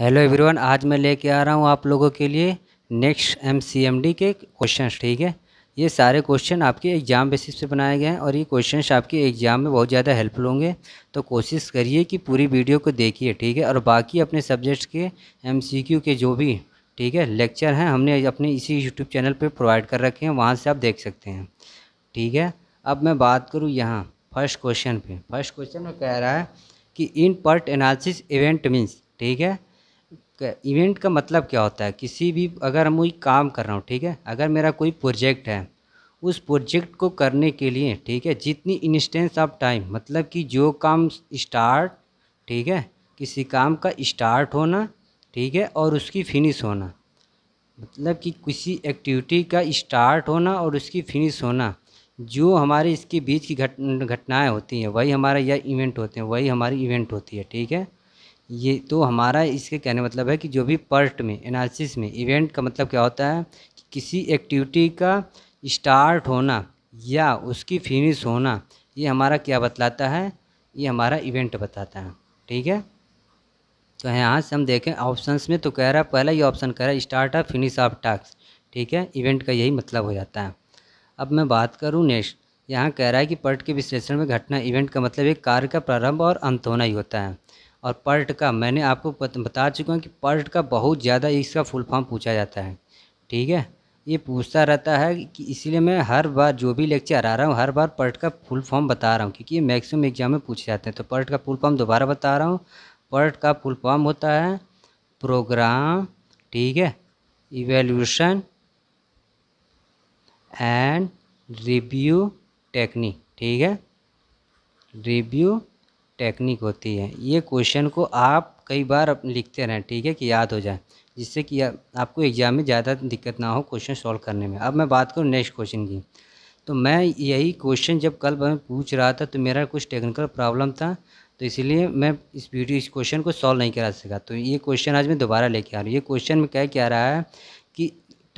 hello everyone आज मैं लेके आ रहा हूँ आप लोगों के लिए नेक्स्ट एमसीएमडी के क्वेश्चन ठीक है ये सारे क्वेश्चन आपके एग्ज़ाम बेसिस पे बनाए गए हैं और ये क्वेश्चन आपके एग्ज़ाम में बहुत ज़्यादा हेल्पफुल होंगे तो कोशिश करिए कि पूरी वीडियो को देखिए ठीक है और बाकी अपने सब्जेक्ट्स के एम के जो भी ठीक है लेक्चर हैं हमने अपने इसी यूट्यूब चैनल पर प्रोवाइड कर रखे हैं वहाँ से आप देख सकते हैं ठीक है अब मैं बात करूँ यहाँ फर्स्ट क्वेश्चन पर फर्स्ट क्वेश्चन में कह रहा है कि in PERT analysis event means ठीक है इवेंट का मतलब क्या होता है किसी भी अगर हम कोई काम कर रहा हूँ ठीक है अगर मेरा कोई प्रोजेक्ट है उस प्रोजेक्ट को करने के लिए ठीक है जितनी इंस्टेंस ऑफ टाइम मतलब कि जो काम स्टार्ट ठीक है किसी काम का स्टार्ट होना ठीक है और उसकी फिनिश होना मतलब कि किसी एक्टिविटी का स्टार्ट होना और उसकी फिनिश होना जो हमारे इसके बीच की घट घटनाएँ होती हैं वही हमारा यह इवेंट होते हैं वही हमारी इवेंट होती है ठीक है ये तो हमारा इसके कहने मतलब है कि जो भी पर्ट में एनालिसिस में इवेंट का मतलब क्या होता है कि किसी एक्टिविटी का स्टार्ट होना या उसकी फिनिश होना ये हमारा क्या बतलाता है ये हमारा इवेंट बताता है ठीक है तो यहाँ से हम देखें ऑप्शंस में तो कह रहा है पहला ये ऑप्शन कह रहा है start of finish of task ठीक है इवेंट का यही मतलब हो जाता है अब मैं बात करूँ नेक्स्ट यहाँ कह रहा है कि पर्ट के विश्लेषण में घटना इवेंट का मतलब एक कार्य का प्रारंभ और अंत होना ही होता है और पर्ट का मैंने आपको बता चुका हूँ कि पर्ट का बहुत ज़्यादा इसका फुल फॉर्म पूछा जाता है ठीक है ये पूछता रहता है कि इसलिए मैं हर बार जो भी लेक्चर आ रहा हूँ हर बार पर्ट का फुल फॉर्म बता रहा हूँ क्योंकि ये मैक्सिमम एग्जाम में पूछे जाते हैं तो पर्ट का फुल फॉर्म दोबारा बता रहा हूँ पर्ट का फुल फॉर्म होता है प्रोग्राम ठीक है इवेल्यूशन एंड रिव्यू टेक्निक ठीक है रिव्यू टेक्निक होती है ये क्वेश्चन को आप कई बार लिखते रहें ठीक है कि याद हो जाए जिससे कि आपको एग्ज़ाम में ज़्यादा दिक्कत ना हो क्वेश्चन सॉल्व करने में अब मैं बात करूँ नेक्स्ट क्वेश्चन की तो मैं यही क्वेश्चन जब कल मैं पूछ रहा था तो मेरा कुछ टेक्निकल प्रॉब्लम था तो इसलिए मैं इस वीडियो इस क्वेश्चन को सॉल्व नहीं करा सका तो ये क्वेश्चन आज मैं दोबारा लेके आ रहा हूँ ये क्वेश्चन में क्या क्या रहा है कि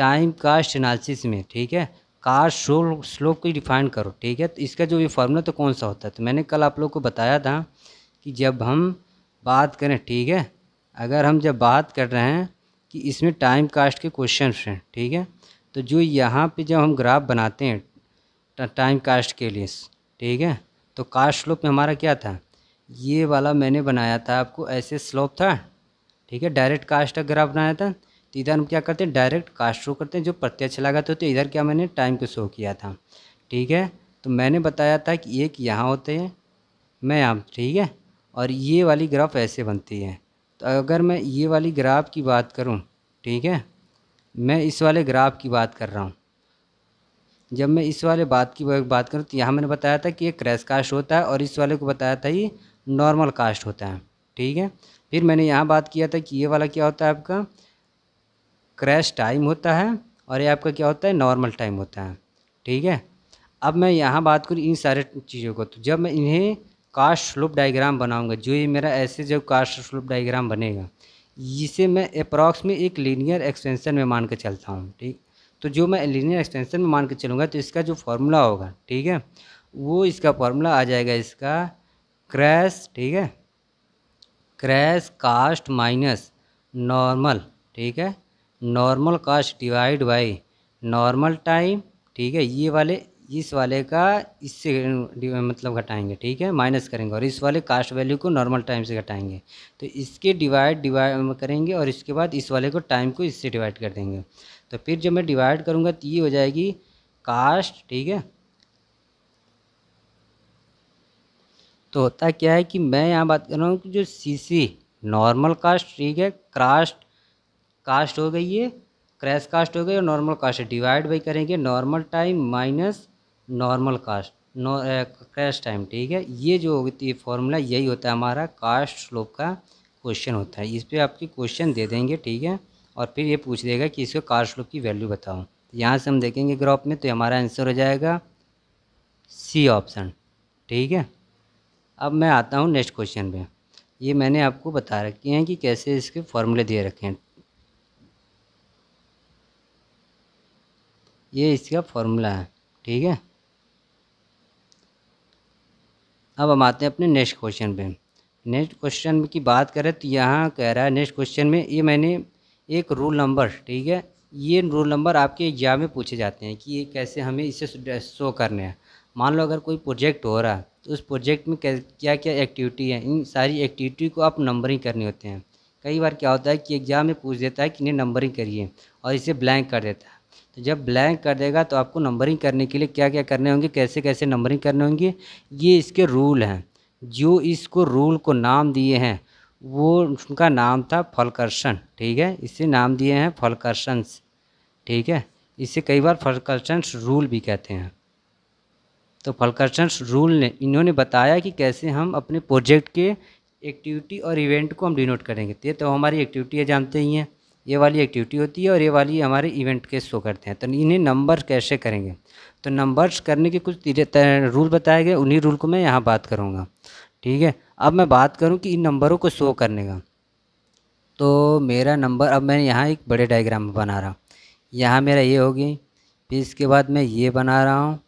टाइम कास्ट एनालिसिस में ठीक है कार शोल स्लोप को डिफाइन करो ठीक है तो इसका जो ये फार्मूला तो कौन सा होता है तो मैंने कल आप लोग को बताया था कि जब हम बात करें ठीक है अगर हम जब बात कर रहे हैं कि इसमें टाइम कास्ट के क्वेश्चन हैं ठीक है तो जो यहाँ पे जब हम ग्राफ बनाते हैं टाइम कास्ट के लिए ठीक है तो कास्ट स्लोप में हमारा क्या था ये वाला मैंने बनाया था आपको ऐसे स्लोप था ठीक है डायरेक्ट कास्ट का ग्राफ बनाया था तो इधर हम क्या करते हैं डायरेक्ट कास्ट शो करते हैं जो प्रत्यक्ष लागत होती है इधर क्या मैंने टाइम को शो किया था ठीक है तो मैंने बताया था कि एक यहाँ होते हैं मैं यहाँ ठीक है और ये वाली ग्राफ ऐसे बनती है तो अगर मैं ये वाली ग्राफ की बात करूँ ठीक है मैं इस वाले ग्राफ की बात कर रहा हूँ जब मैं इस वाले बात की बात करूँ तो यहाँ मैंने बताया था कि ये क्रैश कास्ट होता है और इस वाले को बताया था ये नॉर्मल कास्ट होता है ठीक है फिर मैंने यहाँ बात किया था कि ये वाला क्या होता है आपका क्रैश टाइम होता है और ये आपका क्या होता है नॉर्मल टाइम होता है ठीक है अब मैं यहाँ बात करूँ इन सारे चीज़ों को तो जब मैं इन्हें कास्ट स्लोप डाइग्राम बनाऊँगा जो ये मेरा ऐसे जब कास्ट स्लोप डाइग्राम बनेगा इसे मैं अप्रॉक्स में एक लीनियर एक्सटेंसन में मान के चलता हूँ ठीक तो जो मैं लीनियर एक्सटेंसन में मान के चलूँगा तो इसका जो फार्मूला होगा ठीक है वो इसका फार्मूला आ जाएगा इसका क्रैश ठीक है क्रैश कास्ट माइनस नॉर्मल ठीक है normal cost divide by normal time ठीक है ये वाले इस वाले का इससे मतलब घटाएंगे ठीक है माइनस करेंगे और इस वाले कास्ट वैल्यू को नॉर्मल टाइम से घटाएंगे तो इसके डिवाइड डिवाइड करेंगे और इसके बाद इस वाले को टाइम को इससे डिवाइड कर देंगे तो फिर जब मैं डिवाइड करूँगा तो ये हो जाएगी कास्ट ठीक है तो होता क्या है कि मैं यहाँ बात कर रहा हूँ कि जो सी सी नॉर्मल कास्ट ठीक है क्रास्ट कास्ट हो गई है क्रैश कास्ट हो गई और नॉर्मल कास्ट डिवाइड बाई करेंगे normal time minus normal cost crash time ठीक है ये जो होती है फॉर्मूला यही होता है हमारा कास्ट स्लोप का क्वेश्चन होता है इस पर आपकी क्वेश्चन दे देंगे ठीक है और फिर ये पूछ देगा कि इसको कास्ट स्लोप की वैल्यू बताओ तो यहाँ से हम देखेंगे ग्रॉप में तो हमारा आंसर हो जाएगा सी ऑप्शन ठीक है अब मैं आता हूँ नेक्स्ट क्वेश्चन पे ये मैंने आपको बता रखे हैं कि कैसे इसके फॉर्मूले दे रखे हैं ये इसका फॉर्मूला है ठीक है अब हम आते हैं अपने नेक्स्ट क्वेश्चन पे नेक्स्ट क्वेश्चन की बात करें तो यहाँ कह रहा है नेक्स्ट क्वेश्चन में ये मैंने एक रूल नंबर ठीक है ये रूल नंबर आपके एग्जाम में पूछे जाते हैं कि ये कैसे हमें इसे शो करने हैं मान लो अगर कोई प्रोजेक्ट हो रहा है तो उस प्रोजेक्ट में क्या क्या एक्टिविटी है इन सारी एक्टिविटी को आप नंबरिंग करनी होते हैं कई बार क्या होता है कि एग्ज़ाम में पूछ देता है कि इन्हें नंबरिंग करिए और इसे ब्लैंक कर देता है तो जब ब्लैंक कर देगा तो आपको नंबरिंग करने के लिए क्या क्या करने होंगे कैसे कैसे नंबरिंग करने होंगे ये इसके रूल हैं जो इसको रूल को नाम दिए हैं वो उनका नाम था फलकर्षण ठीक है इसे नाम दिए हैं फलकर्षंस ठीक है इसे कई बार फलकर्षंस रूल भी कहते हैं तो फलकर्षंस रूल ने इन्होंने बताया कि कैसे हम अपने प्रोजेक्ट के एक्टिविटी और इवेंट को हम डिनोट करेंगे तो, तो हमारी एक्टिविटी है जानते ही हैं ये वाली एक्टिविटी होती है और ये वाली हमारे इवेंट के शो करते हैं तो इन्हें नंबर कैसे करेंगे तो नंबर्स करने के कुछ रूल बताए गए उन्हीं रूल को मैं यहाँ बात करूँगा ठीक है अब मैं बात करूँ कि इन नंबरों को शो करने का तो मेरा नंबर अब मैं यहाँ एक बड़े डायग्राम बना रहा हूँ यहाँ मेरा ये होगी फिर इसके बाद मैं ये बना रहा हूँ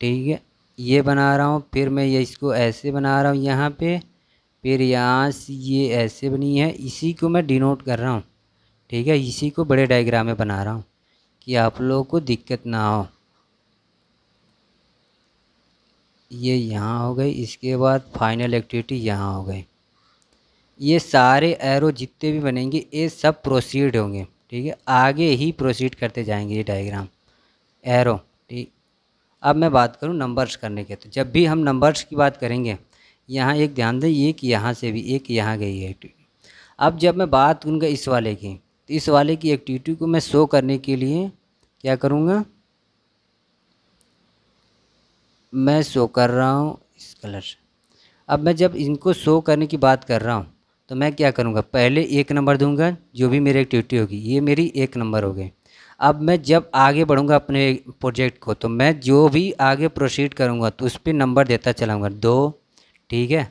ठीक है ये बना रहा हूँ फिर मैं ये इसको ऐसे बना रहा हूँ यहाँ पे फिर यहाँ से ये ऐसे बनी है इसी को मैं डिनोट कर रहा हूँ ठीक है इसी को बड़े डायग्राम में बना रहा हूँ कि आप लोगों को दिक्कत ना हो ये यहाँ हो गई इसके बाद फाइनल एक्टिविटी यहाँ हो गई ये सारे एरो जितने भी बनेंगे ये सब प्रोसीड होंगे ठीक है आगे ही प्रोसीड करते जाएंगे ये डायग्राम एरो ठीक अब मैं बात करूँ नंबर्स करने के तो जब भी हम नंबर्स की बात करेंगे यहाँ एक ध्यान दें एक यहाँ से भी एक यहाँ गई है एक्टिविटी अब जब मैं बात करूँगा इस वाले की तो इस वाले की एक्टिविटी को मैं शो करने के लिए क्या करूँगा मैं शो कर रहा हूँ इस कलर अब मैं जब इनको शो करने की बात कर रहा हूँ तो मैं क्या करूँगा पहले एक नंबर दूंगा जो भी मेरी एक्टिविटी होगी ये मेरी एक नंबर हो गई अब मैं जब आगे बढ़ूँगा अपने प्रोजेक्ट को तो मैं जो भी आगे प्रोसीड करूँगा तो उस पर नंबर देता चलाऊँगा दो ठीक है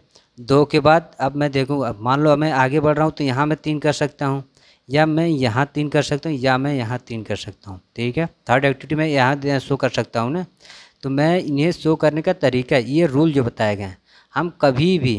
दो के बाद अब मैं देखूँ अब मान लो मैं आगे बढ़ रहा हूँ तो यहाँ मैं तीन कर सकता हूँ या मैं यहाँ तीन कर सकता हूँ या मैं यहाँ तीन कर सकता हूँ ठीक है थर्ड एक्टिविटी में यहाँ शो कर सकता हूँ ना तो मैं इन्हें शो करने का तरीका ये रूल जो बताया गया हम कभी भी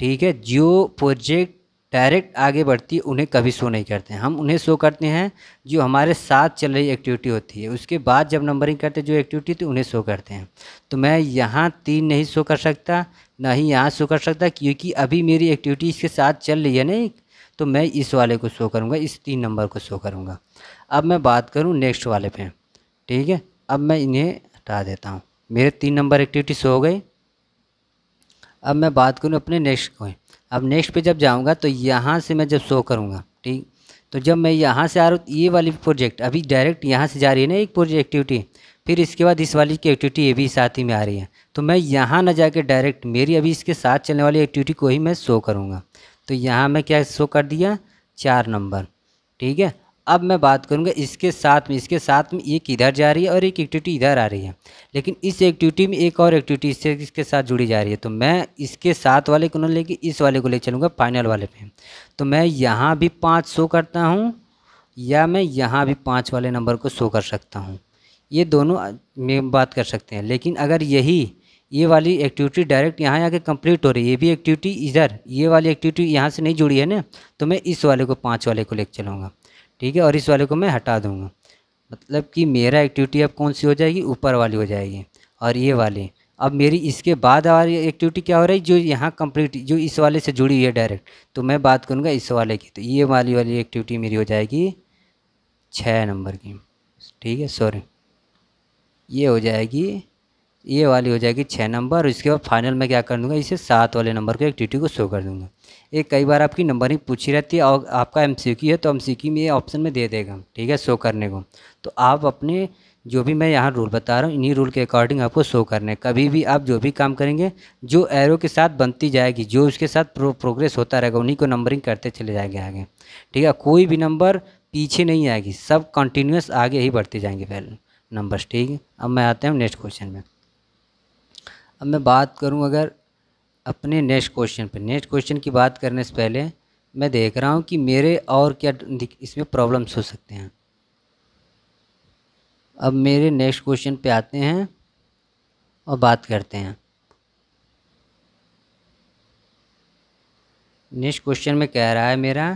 ठीक है जियो प्रोजेक्ट डायरेक्ट आगे बढ़ती उन्हें कभी शो नहीं करते हम उन्हें शो करते हैं जो हमारे साथ चल रही एक्टिविटी होती है उसके बाद जब नंबरिंग करते जो एक्टिविटी थी उन्हें शो करते हैं तो मैं यहाँ तीन नहीं शो कर सकता ना ही यहाँ शो कर सकता क्योंकि अभी मेरी एक्टिविटी इसके साथ चल रही है नहीं तो मैं इस वाले को शो करूँगा इस तीन नंबर को शो करूँगा अब मैं बात करूँ नेक्स्ट वाले पे ठीक है अब मैं इन्हें हटा देता हूँ मेरे तीन नंबर एक्टिविटी शो हो गई अब मैं बात करूँ अपने नेक्स्ट को अब नेक्स्ट पे जब जाऊँगा तो यहाँ से मैं जब शो करूँगा ठीक तो जब मैं यहाँ से आ रहा हूँ तो ये वाली प्रोजेक्ट अभी डायरेक्ट यहाँ से जा रही है ना एक प्रोजेक्ट एक्टिविटी फिर इसके बाद इस वाली की एक्टिविटी ये भी साथ ही में आ रही है तो मैं यहाँ ना जाके डायरेक्ट मेरी अभी इसके साथ चलने वाली एक्टिविटी को ही मैं शो करूँगा तो यहाँ मैं क्या शो कर दिया चार नंबर ठीक है अब मैं बात करूँगा इसके साथ में इसके साथ में एक इधर जा रही है और एक एक्टिविटी इधर आ रही है लेकिन इस एक्टिविटी में एक और एक्टिविटी इससे इसके साथ जुड़ी जा रही है तो मैं इसके साथ वाले को ना लेके इस वाले को ले चलूँगा फाइनल वाले पे तो मैं यहाँ भी पाँच शो करता हूँ या मैं यहाँ भी पाँच वाले नंबर को शो कर सकता हूँ ये दोनों में बात कर सकते हैं लेकिन अगर यही ये वाली एक्टिविटी डायरेक्ट यहाँ आके कंप्लीट हो रही है ये भी एक्टिविटी इधर ये वाली एक्टिविटी यहाँ से नहीं जुड़ी है ना तो मैं इस वाले को पाँच वाले को लेकर चलूँगा ठीक है और इस वाले को मैं हटा दूँगा मतलब कि मेरा एक्टिविटी अब कौन सी हो जाएगी ऊपर वाली हो जाएगी और ये वाली अब मेरी इसके बाद वाली एक्टिविटी क्या हो रही है जो यहाँ कंप्लीट जो इस वाले से जुड़ी हुई है डायरेक्ट तो मैं बात करूँगा इस वाले की तो ये वाली वाली एक्टिविटी मेरी हो जाएगी छः नंबर की ठीक है सॉरी ये हो जाएगी ये वाली हो जाएगी छः नंबर और इसके बाद फाइनल में क्या कर दूँगा इसे सात वाले नंबर को एक टी को शो कर दूँगा ये कई बार आपकी नंबरिंग पूछी रहती है और आपका एम है तो एम में ये ऑप्शन में दे देगा ठीक है शो करने को तो आप अपने जो भी मैं यहाँ रूल बता रहा हूँ इन्हीं रूल के अकॉर्डिंग आपको शो करने कभी भी आप जो भी काम करेंगे जो एरो के साथ बनती जाएगी जो उसके साथ प्रो, प्रोग्रेस होता रहेगा उन्हीं को नंबरिंग करते चले जाएंगे आगे ठीक है कोई भी नंबर पीछे नहीं आएगी सब कंटिन्यूस आगे ही बढ़ते जाएंगे पहले नंबर्स ठीक है अब मैं आते हैं नेक्स्ट क्वेश्चन में अब मैं बात करूं अगर अपने नेक्स्ट क्वेश्चन पे नेक्स्ट क्वेश्चन की बात करने से पहले मैं देख रहा हूं कि मेरे और क्या इसमें प्रॉब्लम्स हो सकते हैं अब मेरे नेक्स्ट क्वेश्चन पे आते हैं और बात करते हैं नेक्स्ट क्वेश्चन में कह रहा है मेरा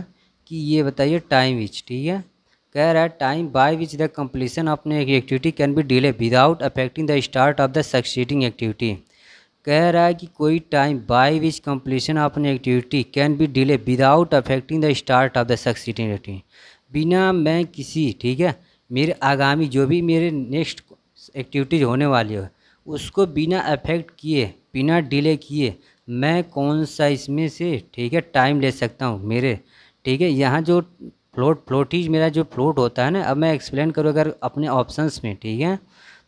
कि ये बताइए टाइम विच ठीक है कह रहा है time by which the completion of activity can be delay without affecting the start of the succeeding activity कह रहा है कि कोई time by which completion of an activity can be delay without affecting the start of the succeeding activity बिना मैं किसी ठीक है मेरे आगामी जो भी मेरे नेक्स्ट एक्टिविटीज होने वाली हो उसको बिना अफेक्ट किए बिना डिले किए मैं कौन सा इसमें से ठीक है टाइम ले सकता हूँ मेरे ठीक है यहाँ जो फ्लोट फ्लोटीज मेरा जो फ्लोट होता है ना अब मैं एक्सप्लेन करूँ अगर अपने ऑप्शंस में ठीक है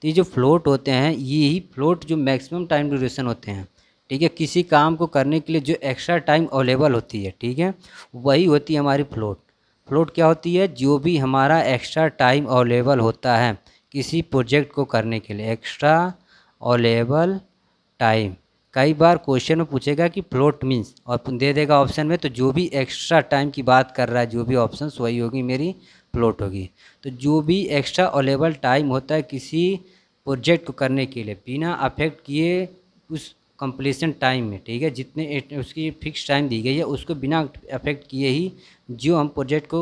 तो ये जो फ्लोट होते हैं ये ही फ्लोट जो मैक्सिमम टाइम ड्यूरेशन होते हैं ठीक है किसी काम को करने के लिए जो एक्स्ट्रा टाइम अवेलेबल होती है ठीक है वही होती है हमारी फ्लोट फ्लोट क्या होती है जो भी हमारा एक्स्ट्रा टाइम अवेलेबल होता है किसी प्रोजेक्ट को करने के लिए एक्स्ट्रा अवेलेबल टाइम कई बार क्वेश्चन में पूछेगा कि फ्लोट मीन्स और दे देगा ऑप्शन में तो जो भी एक्स्ट्रा टाइम की बात कर रहा है जो भी ऑप्शन वही होगी मेरी फ्लोट होगी तो जो भी एक्स्ट्रा अवेलेबल टाइम होता है किसी प्रोजेक्ट को करने के लिए बिना अफेक्ट किए उस कंप्लीसन टाइम में ठीक है जितने उसकी फिक्स टाइम दी गई है उसको बिना अफेक्ट किए ही जो हम प्रोजेक्ट को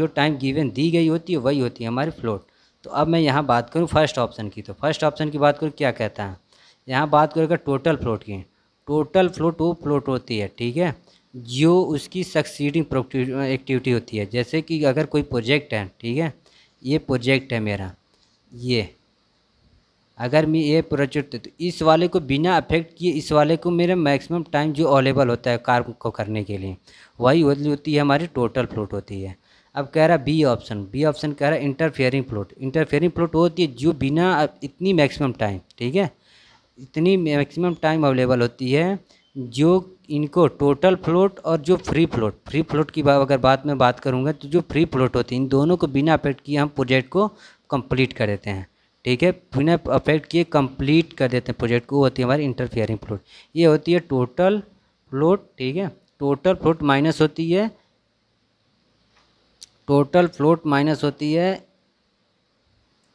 जो टाइम गिवन दी गई होती है वही होती है हमारी फ्लोट तो अब मैं यहाँ बात करूँ फर्स्ट ऑप्शन की तो फर्स्ट ऑप्शन की बात करूँ क्या कहता है यहाँ बात करूँगा टोटल फ्लोट की टोटल फ्लोट वो फ्लोट होती है ठीक है जो उसकी सक्सीडिंग एक्टिविटी होती है जैसे कि अगर कोई प्रोजेक्ट है ठीक है ये प्रोजेक्ट है मेरा ये अगर मैं ये प्रोजेक्ट तो इस वाले को बिना अफेक्ट किए इस वाले को मेरे मैक्सिमम टाइम जो अवेलेबल होता है कार्य को करने के लिए वही होती है हमारी टोटल फ्लोट होती है अब कह रहा बी ऑप्शन बी ऑप्शन कह रहा है इंटरफेयरिंग फ्लोट इंटरफेयरिंग फ्लोट होती है जो बिना इतनी मैक्सिमम टाइम ठीक है इतनी मैक्सिमम टाइम अवेलेबल होती है जो इनको टोटल फ्लोट और जो फ्री फ्लोट फ्री फ्लोट की अगर बात में बात करूँगा तो जो फ्री फ्लोट होती है इन दोनों को बिना अफेक्ट किए हम प्रोजेक्ट को कंप्लीट कर देते हैं ठीक है बिना अफेक्ट किए कंप्लीट कर देते हैं प्रोजेक्ट को होती है हमारी इंटरफियरिंग फ्लोट ये होती है टोटल फ्लोट ठीक है टोटल फ्लोट माइनस होती है टोटल फ्लोट माइनस होती है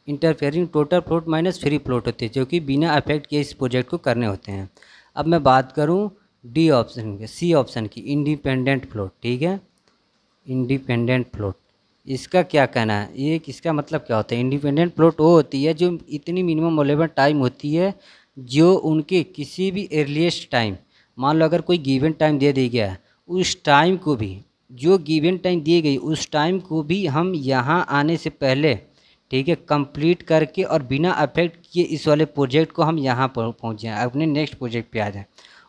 interfering total float minus free float होती है जो कि बिना अफेक्ट किए इस प्रोजेक्ट को करने होते हैं अब मैं बात करूँ डी ऑप्शन की सी ऑप्शन की इंडिपेंडेंट फ्लोट ठीक है इंडिपेंडेंट फ्लोट इसका क्या कहना है ये किसका मतलब क्या होता है इंडिपेंडेंट फ्लोट वो होती है जो इतनी मिनिमम मोलेबल टाइम होती है जो उनके किसी भी अर्लीस्ट टाइम मान लो अगर कोई गिवन टाइम दे दिया गया उस टाइम को भी जो गिवन टाइम दी गई उस टाइम को भी हम यहाँ आने से पहले ठीक है कंप्लीट करके और बिना अफेक्ट किए इस वाले प्रोजेक्ट को हम यहाँ पर पहुँच जाएँ अपने नेक्स्ट प्रोजेक्ट पे आ जाएँ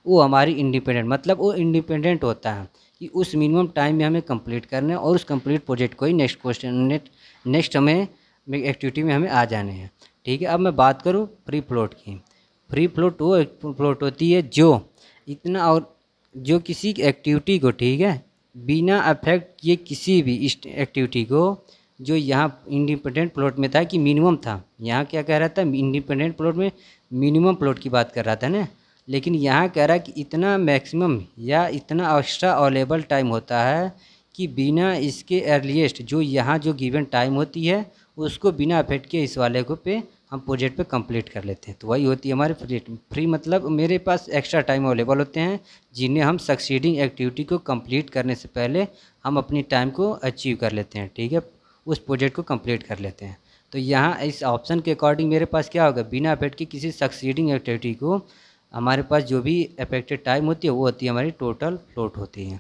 वो हमारी इंडिपेंडेंट मतलब वो इंडिपेंडेंट होता है कि उस मिनिमम टाइम में हमें कंप्लीट करना है और उस कंप्लीट प्रोजेक्ट को ही नेक्स्ट क्वेश्चन नेक्स्ट हमें एक्टिविटी में हमें आ जाने हैं ठीक है अब मैं बात करूँ फ्री फ्लोट की फ्री फ्लोट वो फ्लोट होती है जो इतना और जो किसी एक्टिविटी को ठीक है बिना अफेक्ट किए किसी भी एक्टिविटी को जो यहाँ इंडिपेंडेंट प्लॉट में था कि मिनिमम था यहाँ क्या कह रहा था इंडिपेंडेंट प्लॉट में मिनिमम प्लॉट की बात कर रहा था ना लेकिन यहाँ कह रहा है कि इतना मैक्सिमम या इतना एक्स्ट्रा अवेलेबल टाइम होता है कि बिना इसके अर्लीस्ट जो यहाँ जो गिवन टाइम होती है उसको बिना अफेक्ट के इस वाले को पे हम प्रोजेक्ट पे कंप्लीट कर लेते हैं तो वही होती है हमारे फ्री फ्री मतलब मेरे पास एक्स्ट्रा टाइम अवेलेबल होते हैं जिन्हें हम सक्सीडिंग एक्टिविटी को कंप्लीट करने से पहले हम अपनी टाइम को अचीव कर लेते हैं ठीक है उस प्रोजेक्ट को कंप्लीट कर लेते हैं तो यहाँ इस ऑप्शन के अकॉर्डिंग मेरे पास क्या होगा बिना अफेक्ट के किसी सक्सीडिंग एक्टिविटी को हमारे पास जो भी अफेक्टेड टाइम होती है वो होती है हमारी टोटल फ्लोट होती है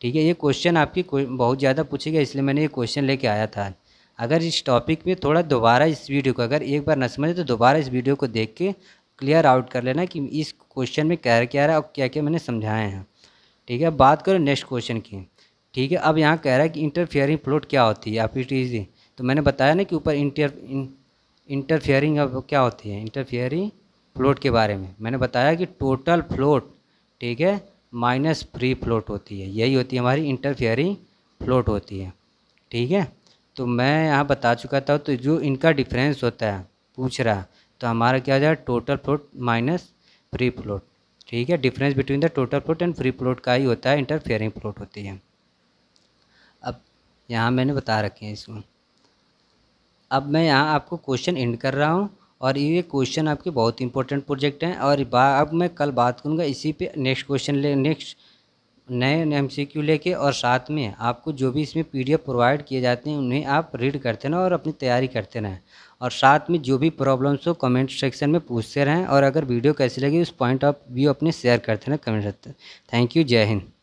ठीक है ये क्वेश्चन आपकी बहुत ज़्यादा पूछेगा इसलिए मैंने ये क्वेश्चन लेके आया था अगर इस टॉपिक में थोड़ा दोबारा इस वीडियो को अगर एक बार न समझे तो दोबारा इस वीडियो को देख के क्लियर आउट कर लेना कि इस क्वेश्चन में क्या क्या रहा है और क्या क्या मैंने समझाए हैं ठीक है बात करो नेक्स्ट क्वेश्चन की ठीक है अब यहाँ कह रहा है कि इंटरफेयरिंग प्लॉट क्या होती है आप तो मैंने बताया ना कि ऊपर इंटर इंटरफेयरिंग अब क्या होती है इंटरफेयरिंग फ्लोट के बारे में मैंने बताया कि टोटल फ्लोट ठीक है माइनस फ्री फ्लोट होती है यही होती है हमारी इंटरफेयरिंग फ्लोट होती है ठीक है तो मैं यहाँ बता चुका था तो जो इनका डिफरेंस होता है पूछ रहा तो हमारा क्या हो जाए total float minus free float ठीक है difference between the total float and free float का ही होता है इंटरफेयरिंग फ्लोट होती है यहाँ मैंने बता रखे हैं इसको अब मैं यहाँ आपको क्वेश्चन एंड कर रहा हूँ और ये क्वेश्चन आपके बहुत इंपॉर्टेंट प्रोजेक्ट हैं और अब मैं कल बात करूँगा इसी पे नेक्स्ट क्वेश्चन ले नेक्स्ट नए एम सी क्यू लेके और साथ में आपको जो भी इसमें पी डी एफ प्रोवाइड किए जाते हैं उन्हें आप रीड करते रहें और अपनी तैयारी करते रहें और साथ में जो भी प्रॉब्लम्स हो कमेंट सेक्शन में पूछते रहें और अगर वीडियो कैसी लगी उस पॉइंट ऑफ व्यू अपने शेयर करते रहें कमेंट थैंक यू जय हिंद